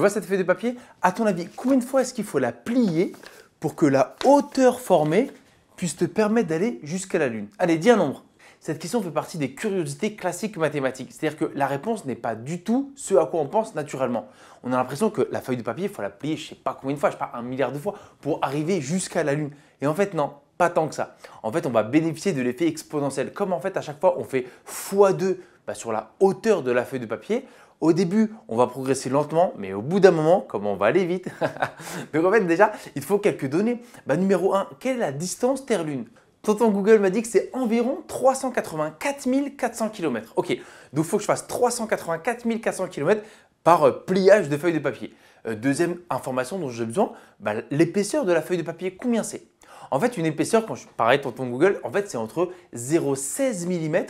Tu vois cette feuille de papier À ton avis, combien de fois est-ce qu'il faut la plier pour que la hauteur formée puisse te permettre d'aller jusqu'à la Lune Allez, dis un nombre. Cette question fait partie des curiosités classiques mathématiques. C'est-à-dire que la réponse n'est pas du tout ce à quoi on pense naturellement. On a l'impression que la feuille de papier, il faut la plier je ne sais pas combien de fois, je sais pas, un milliard de fois, pour arriver jusqu'à la Lune. Et en fait, non, pas tant que ça. En fait, on va bénéficier de l'effet exponentiel. Comme en fait, à chaque fois, on fait x2 sur la hauteur de la feuille de papier. Au début, on va progresser lentement, mais au bout d'un moment, comme on va aller vite, donc en fait déjà, il faut quelques données. Bah, numéro 1, quelle est la distance Terre-Lune Tonton Google m'a dit que c'est environ 384 400 km. Ok, donc il faut que je fasse 384 400 km par euh, pliage de feuille de papier. Euh, deuxième information dont j'ai besoin, bah, l'épaisseur de la feuille de papier, combien c'est En fait, une épaisseur, quand je parlais tonton Google, en fait c'est entre 0,16 mm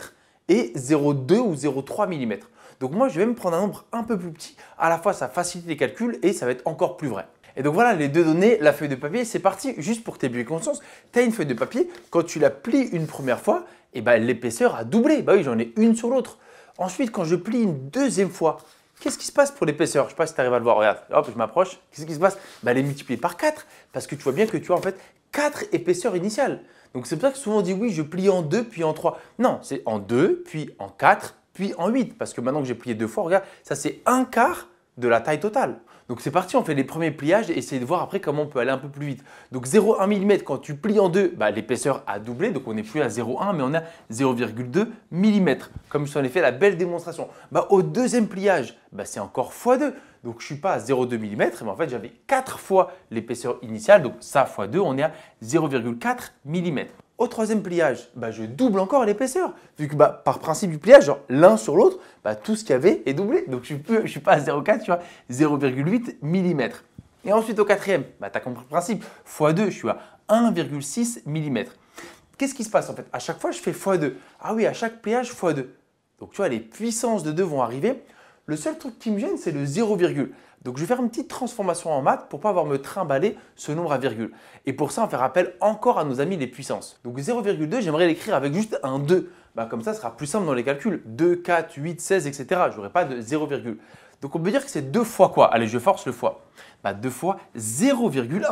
et 0,2 ou 0,3 mm. Donc moi, je vais me prendre un nombre un peu plus petit. À la fois, ça facilite les calculs et ça va être encore plus vrai. Et donc voilà, les deux données, la feuille de papier, c'est parti. Juste pour t'éblouir conscience, tu as une feuille de papier, quand tu la plies une première fois, et eh ben, l'épaisseur a doublé. Bah oui, j'en ai une sur l'autre. Ensuite, quand je plie une deuxième fois, qu'est-ce qui se passe pour l'épaisseur Je ne sais pas si tu arrives à le voir, regarde, hop, je m'approche. Qu'est-ce qui se passe bah, Elle est multipliée par 4, parce que tu vois bien que tu as en fait 4 épaisseurs initiales. Donc c'est pour ça que souvent on dit oui, je plie en deux puis en trois. Non, c'est en deux puis en quatre puis en huit. Parce que maintenant que j'ai plié deux fois, regarde, ça c'est un quart de la taille totale. Donc c'est parti, on fait les premiers pliages et essayer de voir après comment on peut aller un peu plus vite. Donc 0,1 mm, quand tu plies en deux, bah, l'épaisseur a doublé, donc on n'est plus à 0,1 mais on a 0,2 mm. Comme je en ai fait la belle démonstration. Bah, au deuxième pliage, bah, c'est encore x2. Donc je ne suis pas à 0,2 mm, mais en fait j'avais 4 fois l'épaisseur initiale, donc ça x2, on est à 0,4 mm. Au troisième pliage, bah, je double encore l'épaisseur, vu que bah, par principe du pliage, l'un sur l'autre, bah, tout ce qu'il y avait est doublé. Donc je ne suis pas à 0,4, tu vois, 0,8 mm. Et ensuite au quatrième, tu as compris le principe, x2, je suis à 1,6 mm. Qu'est-ce qui se passe en fait À chaque fois, je fais x2. Ah oui, à chaque pliage, x2. Donc tu vois, les puissances de 2 vont arriver le seul truc qui me gêne, c'est le 0, Donc je vais faire une petite transformation en maths pour pas avoir me trimballer ce nombre à virgule. Et pour ça, on faire appel encore à nos amis les puissances. Donc 0,2, j'aimerais l'écrire avec juste un 2. Bah, comme ça, ce sera plus simple dans les calculs. 2, 4, 8, 16, etc. Je n'aurai pas de 0, Donc on peut dire que c'est deux fois quoi Allez, je force le fois. Bah, deux fois 0,1.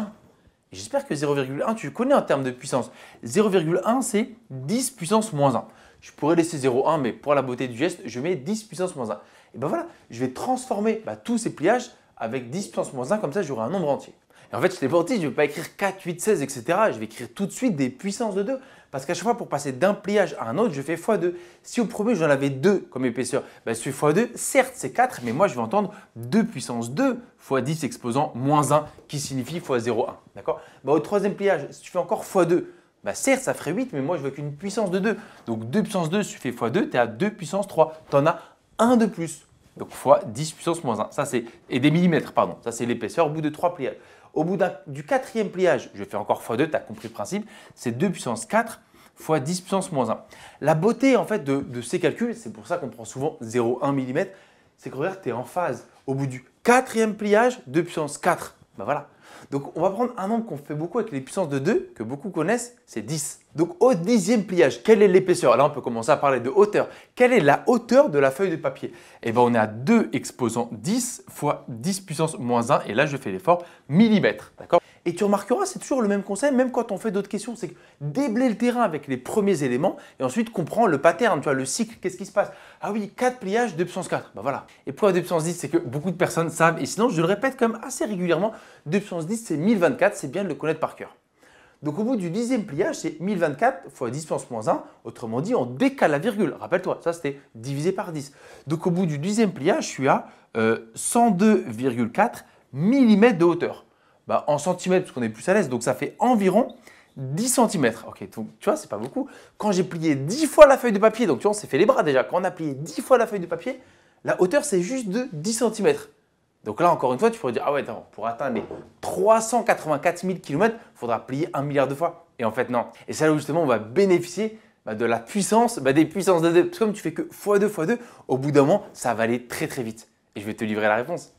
J'espère que 0,1, tu connais en termes de puissance. 0,1, c'est 10 puissance moins 1. Je pourrais laisser 0,1, mais pour la beauté du geste, je mets 10 puissance moins 1. Et ben voilà, je vais transformer bah, tous ces pliages avec 10 puissance moins 1, comme ça j'aurai un nombre entier. Et en fait, je t'ai pas je ne vais pas écrire 4, 8, 16, etc. Je vais écrire tout de suite des puissances de 2. Parce qu'à chaque fois, pour passer d'un pliage à un autre, je fais x2. Si au premier, j'en avais 2 comme épaisseur, bah, je fais x2, certes, c'est 4, mais moi, je vais entendre 2 puissance 2 x 10 exposant moins 1, qui signifie x0,1. D'accord bah, Au troisième pliage, si tu fais encore x2, certes, ça ferait 8, mais moi je veux qu'une puissance de 2. Donc 2 puissance 2 si tu fais fois 2 tu es à 2 puissance 3. Tu en as 1 de plus. Donc fois 10 puissance moins 1. Ça, c'est, et des millimètres, pardon. Ça, c'est l'épaisseur au bout de 3 pliages. Au bout du quatrième pliage, je fais encore fois 2 tu as compris le principe, c'est 2 puissance 4 fois 10 puissance moins 1. La beauté en fait de, de ces calculs, c'est pour ça qu'on prend souvent 0,1 mm, c'est que regarde, tu es en phase. Au bout du quatrième pliage, 2 puissance 4 bah voilà. Donc on va prendre un nombre qu'on fait beaucoup avec les puissances de 2, que beaucoup connaissent, c'est 10. Donc au dixième pliage, quelle est l'épaisseur Là on peut commencer à parler de hauteur. Quelle est la hauteur de la feuille de papier Eh bien on est à 2 exposant 10 fois 10 puissance moins 1, et là je fais l'effort, millimètre, D'accord et tu remarqueras, c'est toujours le même conseil, même quand on fait d'autres questions, c'est que déblayer le terrain avec les premiers éléments et ensuite comprendre le pattern, tu vois, le cycle, qu'est-ce qui se passe. Ah oui, 4 pliages, 2 puissance 4, bah voilà. Et pourquoi 2 puissance 10 C'est que beaucoup de personnes savent, et sinon je le répète quand assez régulièrement, 2 puissance 10 c'est 1024, c'est bien de le connaître par cœur. Donc au bout du dixième pliage, c'est 1024 fois 10 puissance moins 1, autrement dit, on décale la virgule. Rappelle-toi, ça c'était divisé par 10. Donc au bout du dixième pliage, je suis à 102,4 euh, mm de hauteur. Bah, en centimètres, parce qu'on est plus à l'aise, donc ça fait environ 10 cm. Ok, donc tu vois, c'est pas beaucoup. Quand j'ai plié 10 fois la feuille de papier, donc tu vois, on s'est fait les bras déjà. Quand on a plié 10 fois la feuille de papier, la hauteur c'est juste de 10 cm. Donc là, encore une fois, tu pourrais dire Ah ouais, pour atteindre les 384 000 km, il faudra plier un milliard de fois. Et en fait, non. Et c'est là où justement on va bénéficier bah, de la puissance, bah, des puissances de 2. Parce que comme tu fais que x2 x2, au bout d'un moment, ça va aller très très vite. Et je vais te livrer la réponse.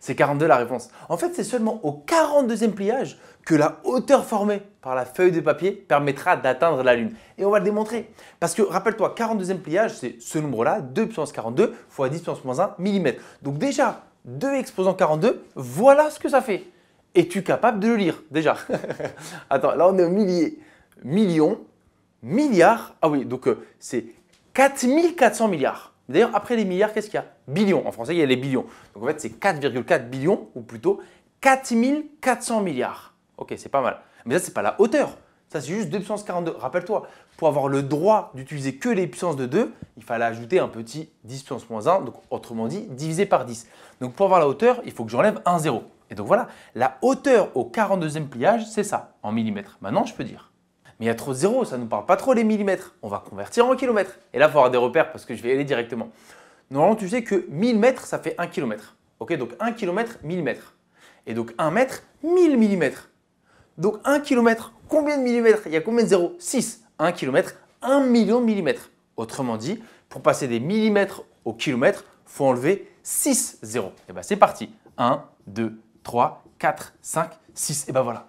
C'est 42 la réponse. En fait, c'est seulement au 42e pliage que la hauteur formée par la feuille de papier permettra d'atteindre la Lune. Et on va le démontrer. Parce que rappelle-toi, 42e pliage, c'est ce nombre-là, 2 puissance 42 fois 10 puissance moins 1 mm. Donc déjà, 2 exposant 42, voilà ce que ça fait. Es-tu capable de le lire déjà Attends, là on est au millier. Millions, milliards. Ah oui, donc euh, c'est 4400 milliards. D'ailleurs, après les milliards, qu'est-ce qu'il y a Billions. En français, il y a les billions. Donc en fait, c'est 4,4 billions, ou plutôt 4400 milliards. Ok, c'est pas mal. Mais ça, c'est pas la hauteur. Ça, c'est juste 2 puissance 42. Rappelle-toi, pour avoir le droit d'utiliser que les puissances de 2, il fallait ajouter un petit 10 puissance moins 1, donc autrement dit, divisé par 10. Donc pour avoir la hauteur, il faut que j'enlève un zéro. Et donc voilà, la hauteur au 42e pliage, c'est ça, en millimètres. Maintenant, je peux dire mais il y a trop de zéros, ça ne nous parle pas trop les millimètres. On va convertir en kilomètres. Et là, il faut avoir des repères parce que je vais y aller directement. Normalement, tu sais que 1000 mètres, ça fait 1 km. Ok, donc 1 km, 1000 mètres. Et donc 1 mètre, 1000 millimètres. Donc 1 km, combien de millimètres Il y a combien de zéros 6. 1 km, 1 million de millimètres. Autrement dit, pour passer des millimètres au kilomètre, faut enlever 6 zéros. Et bien c'est parti. 1, 2, 3, 4, 5, 6. Et ben voilà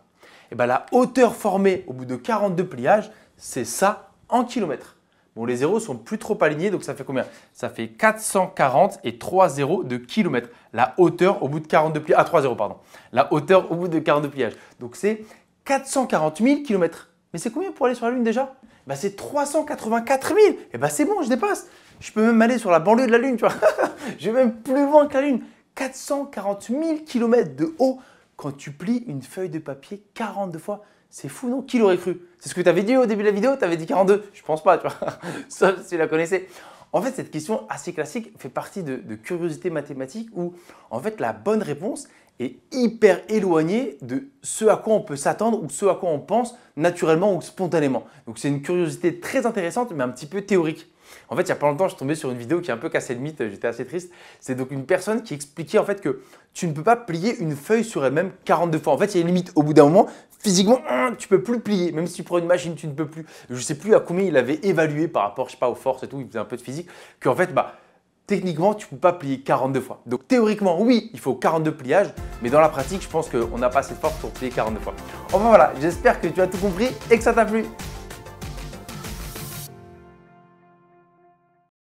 et eh bien la hauteur formée au bout de 42 pliages, c'est ça en kilomètres. Bon, les zéros sont plus trop alignés, donc ça fait combien Ça fait 440 et 3 zéros de kilomètres. La hauteur au bout de 42 pliages. Ah, 3 zéros, pardon. La hauteur au bout de 42 pliages. Donc c'est 440 000 kilomètres. Mais c'est combien pour aller sur la Lune déjà eh ben, C'est 384 000. Et ben c'est bon, je dépasse. Je peux même aller sur la banlieue de la Lune, tu vois. je vais même plus loin que la Lune. 440 000 kilomètres de haut quand tu plies une feuille de papier 42 fois, c'est fou, non Qui l'aurait cru C'est ce que tu avais dit au début de la vidéo, tu avais dit 42. Je pense pas, tu vois. Sauf si tu la connaissais. En fait, cette question assez classique fait partie de, curiosités mathématiques où, en fait, la bonne réponse est hyper éloignée de ce à quoi on peut s'attendre ou ce à quoi on pense naturellement ou spontanément. Donc, c'est une curiosité très intéressante, mais un petit peu théorique. En fait, il n'y a pas longtemps, je suis tombé sur une vidéo qui est un peu cassée de mythe, j'étais assez triste. C'est donc une personne qui expliquait en fait que tu ne peux pas plier une feuille sur elle-même 42 fois. En fait, il y a une limite. Au bout d'un moment, physiquement, hein, tu peux plus plier. Même si tu prends une machine, tu ne peux plus. Je sais plus à combien il avait évalué par rapport, je sais pas, aux forces et tout, il faisait un peu de physique, qu'en fait, bah, techniquement, tu ne peux pas plier 42 fois. Donc théoriquement, oui, il faut 42 pliages, mais dans la pratique, je pense qu'on n'a pas assez de force pour plier 42 fois. Enfin voilà, j'espère que tu as tout compris et que ça t'a plu.